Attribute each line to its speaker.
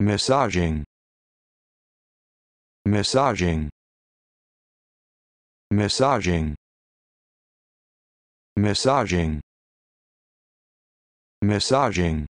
Speaker 1: massaging massaging massaging massaging massaging